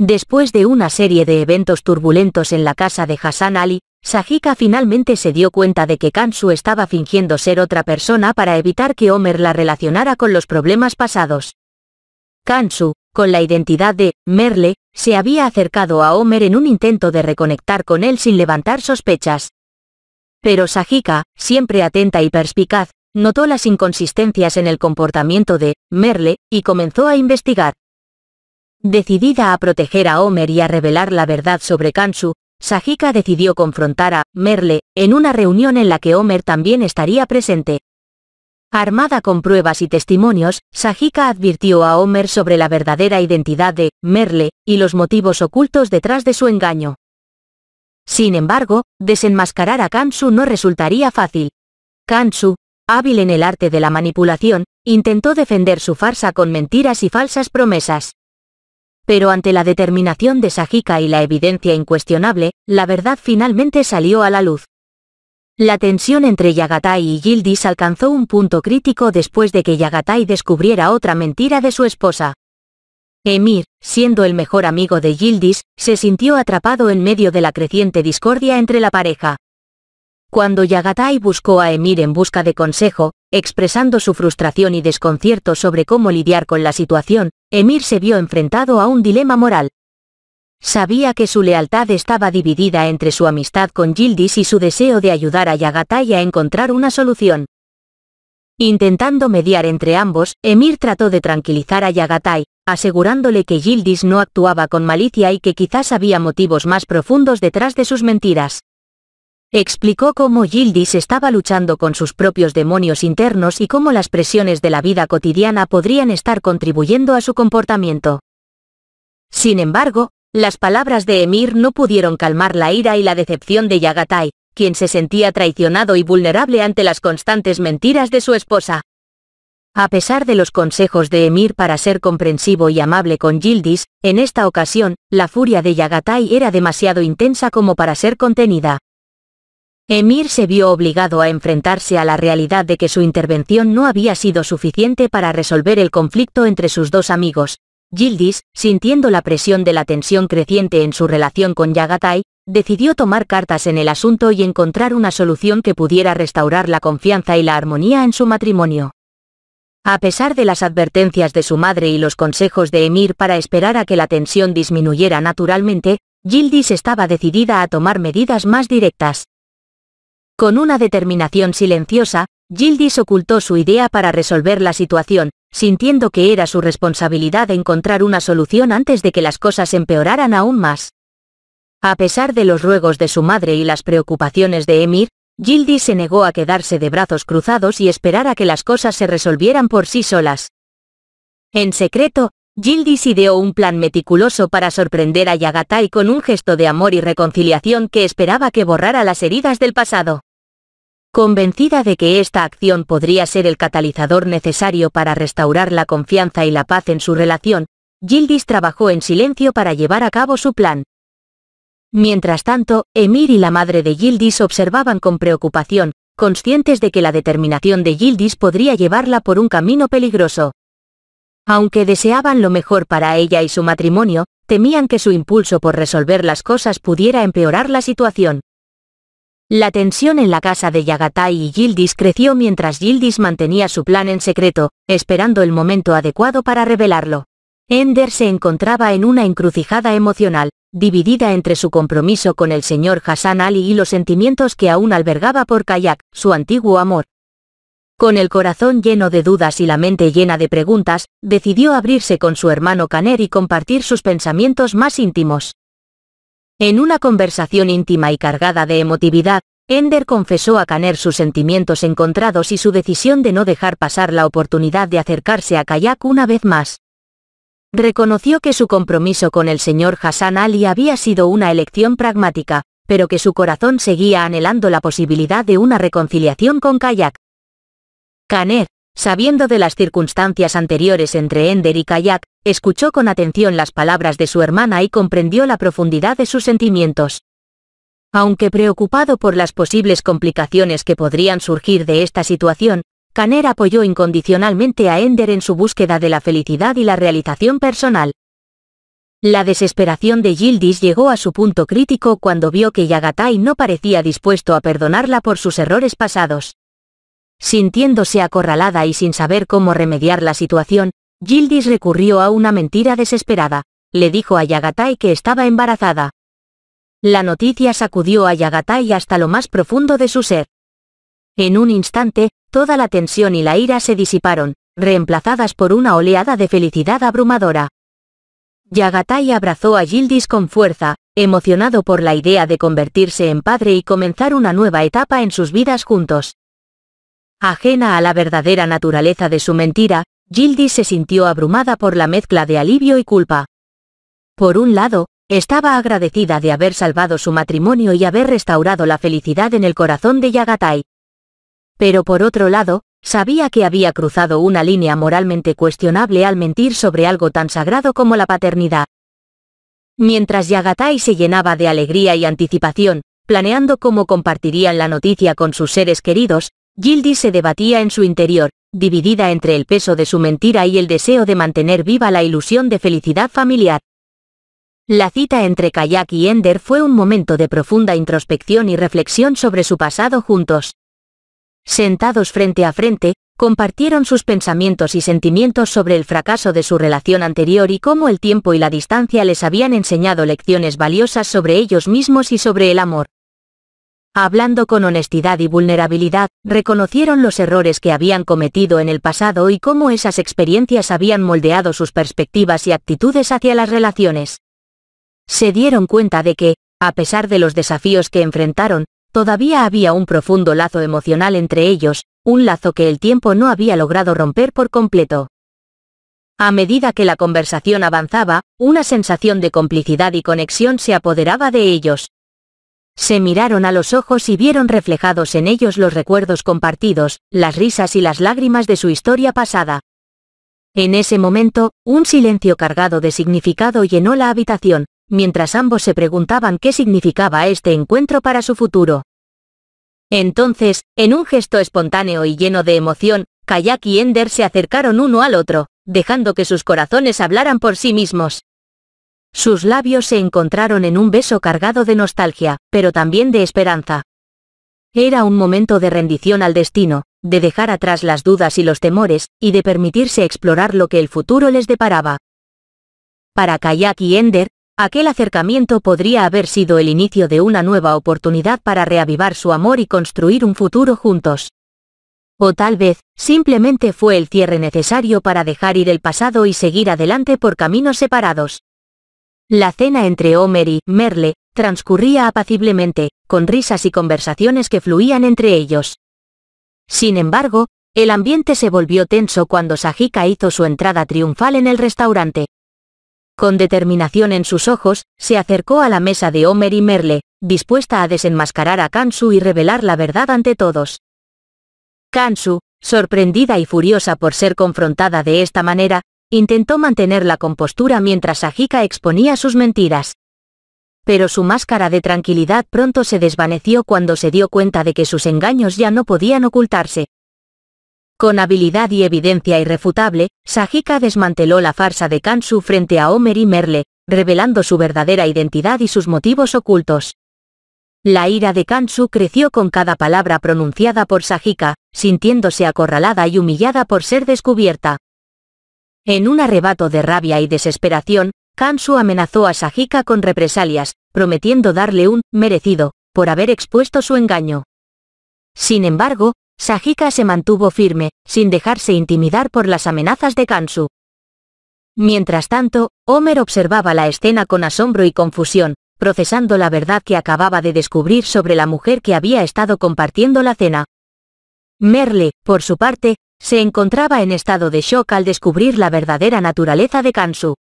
Después de una serie de eventos turbulentos en la casa de Hassan Ali, Sajika finalmente se dio cuenta de que Kansu estaba fingiendo ser otra persona para evitar que Homer la relacionara con los problemas pasados. Kansu, con la identidad de Merle, se había acercado a Homer en un intento de reconectar con él sin levantar sospechas. Pero Sajika, siempre atenta y perspicaz, notó las inconsistencias en el comportamiento de Merle y comenzó a investigar. Decidida a proteger a Homer y a revelar la verdad sobre Kansu, Sajika decidió confrontar a Merle en una reunión en la que Homer también estaría presente. Armada con pruebas y testimonios, Sajika advirtió a Homer sobre la verdadera identidad de Merle y los motivos ocultos detrás de su engaño. Sin embargo, desenmascarar a Kansu no resultaría fácil. Kansu, hábil en el arte de la manipulación, intentó defender su farsa con mentiras y falsas promesas pero ante la determinación de Sajika y la evidencia incuestionable, la verdad finalmente salió a la luz. La tensión entre Yagatai y Gildis alcanzó un punto crítico después de que Yagatai descubriera otra mentira de su esposa. Emir, siendo el mejor amigo de Gildis, se sintió atrapado en medio de la creciente discordia entre la pareja. Cuando Yagatai buscó a Emir en busca de consejo, expresando su frustración y desconcierto sobre cómo lidiar con la situación, Emir se vio enfrentado a un dilema moral. Sabía que su lealtad estaba dividida entre su amistad con Gildis y su deseo de ayudar a Yagatai a encontrar una solución. Intentando mediar entre ambos, Emir trató de tranquilizar a Yagatai, asegurándole que Gildis no actuaba con malicia y que quizás había motivos más profundos detrás de sus mentiras. Explicó cómo Gildis estaba luchando con sus propios demonios internos y cómo las presiones de la vida cotidiana podrían estar contribuyendo a su comportamiento. Sin embargo, las palabras de Emir no pudieron calmar la ira y la decepción de Yagatai, quien se sentía traicionado y vulnerable ante las constantes mentiras de su esposa. A pesar de los consejos de Emir para ser comprensivo y amable con Gildis, en esta ocasión, la furia de Yagatai era demasiado intensa como para ser contenida. Emir se vio obligado a enfrentarse a la realidad de que su intervención no había sido suficiente para resolver el conflicto entre sus dos amigos. Gildis, sintiendo la presión de la tensión creciente en su relación con Yagatai, decidió tomar cartas en el asunto y encontrar una solución que pudiera restaurar la confianza y la armonía en su matrimonio. A pesar de las advertencias de su madre y los consejos de Emir para esperar a que la tensión disminuyera naturalmente, Gildis estaba decidida a tomar medidas más directas. Con una determinación silenciosa, Gildis ocultó su idea para resolver la situación, sintiendo que era su responsabilidad encontrar una solución antes de que las cosas empeoraran aún más. A pesar de los ruegos de su madre y las preocupaciones de Emir, Gildis se negó a quedarse de brazos cruzados y esperar a que las cosas se resolvieran por sí solas. En secreto, Gildis ideó un plan meticuloso para sorprender a Yagatai con un gesto de amor y reconciliación que esperaba que borrara las heridas del pasado. Convencida de que esta acción podría ser el catalizador necesario para restaurar la confianza y la paz en su relación, Gildis trabajó en silencio para llevar a cabo su plan. Mientras tanto, Emir y la madre de Gildis observaban con preocupación, conscientes de que la determinación de Gildis podría llevarla por un camino peligroso. Aunque deseaban lo mejor para ella y su matrimonio, temían que su impulso por resolver las cosas pudiera empeorar la situación. La tensión en la casa de Yagatai y Gildis creció mientras Gildis mantenía su plan en secreto, esperando el momento adecuado para revelarlo. Ender se encontraba en una encrucijada emocional, dividida entre su compromiso con el señor Hassan Ali y los sentimientos que aún albergaba por Kayak, su antiguo amor. Con el corazón lleno de dudas y la mente llena de preguntas, decidió abrirse con su hermano Kaner y compartir sus pensamientos más íntimos. En una conversación íntima y cargada de emotividad, Ender confesó a Caner sus sentimientos encontrados y su decisión de no dejar pasar la oportunidad de acercarse a Kayak una vez más. Reconoció que su compromiso con el señor Hassan Ali había sido una elección pragmática, pero que su corazón seguía anhelando la posibilidad de una reconciliación con Kayak. Kaner, sabiendo de las circunstancias anteriores entre Ender y Kayak, escuchó con atención las palabras de su hermana y comprendió la profundidad de sus sentimientos. Aunque preocupado por las posibles complicaciones que podrían surgir de esta situación, Caner apoyó incondicionalmente a Ender en su búsqueda de la felicidad y la realización personal. La desesperación de Gildis llegó a su punto crítico cuando vio que Yagatai no parecía dispuesto a perdonarla por sus errores pasados. Sintiéndose acorralada y sin saber cómo remediar la situación, Gildis recurrió a una mentira desesperada. Le dijo a Yagatai que estaba embarazada. La noticia sacudió a Yagatai hasta lo más profundo de su ser. En un instante, toda la tensión y la ira se disiparon, reemplazadas por una oleada de felicidad abrumadora. Yagatai abrazó a Gildis con fuerza, emocionado por la idea de convertirse en padre y comenzar una nueva etapa en sus vidas juntos. Ajena a la verdadera naturaleza de su mentira, Gildy se sintió abrumada por la mezcla de alivio y culpa. Por un lado, estaba agradecida de haber salvado su matrimonio y haber restaurado la felicidad en el corazón de Yagatai. Pero por otro lado, sabía que había cruzado una línea moralmente cuestionable al mentir sobre algo tan sagrado como la paternidad. Mientras Yagatai se llenaba de alegría y anticipación, planeando cómo compartirían la noticia con sus seres queridos, Gildy se debatía en su interior, dividida entre el peso de su mentira y el deseo de mantener viva la ilusión de felicidad familiar. La cita entre Kayak y Ender fue un momento de profunda introspección y reflexión sobre su pasado juntos. Sentados frente a frente, compartieron sus pensamientos y sentimientos sobre el fracaso de su relación anterior y cómo el tiempo y la distancia les habían enseñado lecciones valiosas sobre ellos mismos y sobre el amor hablando con honestidad y vulnerabilidad, reconocieron los errores que habían cometido en el pasado y cómo esas experiencias habían moldeado sus perspectivas y actitudes hacia las relaciones. Se dieron cuenta de que, a pesar de los desafíos que enfrentaron, todavía había un profundo lazo emocional entre ellos, un lazo que el tiempo no había logrado romper por completo. A medida que la conversación avanzaba, una sensación de complicidad y conexión se apoderaba de ellos, se miraron a los ojos y vieron reflejados en ellos los recuerdos compartidos, las risas y las lágrimas de su historia pasada. En ese momento, un silencio cargado de significado llenó la habitación, mientras ambos se preguntaban qué significaba este encuentro para su futuro. Entonces, en un gesto espontáneo y lleno de emoción, Kayak y Ender se acercaron uno al otro, dejando que sus corazones hablaran por sí mismos. Sus labios se encontraron en un beso cargado de nostalgia, pero también de esperanza. Era un momento de rendición al destino, de dejar atrás las dudas y los temores, y de permitirse explorar lo que el futuro les deparaba. Para Kayak y Ender, aquel acercamiento podría haber sido el inicio de una nueva oportunidad para reavivar su amor y construir un futuro juntos. O tal vez, simplemente fue el cierre necesario para dejar ir el pasado y seguir adelante por caminos separados. La cena entre Homer y Merle transcurría apaciblemente, con risas y conversaciones que fluían entre ellos. Sin embargo, el ambiente se volvió tenso cuando Sajika hizo su entrada triunfal en el restaurante. Con determinación en sus ojos, se acercó a la mesa de Homer y Merle, dispuesta a desenmascarar a Kansu y revelar la verdad ante todos. Kansu, sorprendida y furiosa por ser confrontada de esta manera, Intentó mantener la compostura mientras sajika exponía sus mentiras. Pero su máscara de tranquilidad pronto se desvaneció cuando se dio cuenta de que sus engaños ya no podían ocultarse. Con habilidad y evidencia irrefutable, Sajika desmanteló la farsa de Kansu frente a Homer y Merle, revelando su verdadera identidad y sus motivos ocultos. La ira de Kansu creció con cada palabra pronunciada por Sajika, sintiéndose acorralada y humillada por ser descubierta. En un arrebato de rabia y desesperación, Kansu amenazó a Sajika con represalias, prometiendo darle un merecido por haber expuesto su engaño. Sin embargo, Sajika se mantuvo firme, sin dejarse intimidar por las amenazas de Kansu. Mientras tanto, Homer observaba la escena con asombro y confusión, procesando la verdad que acababa de descubrir sobre la mujer que había estado compartiendo la cena. Merle, por su parte, se encontraba en estado de shock al descubrir la verdadera naturaleza de Kansu.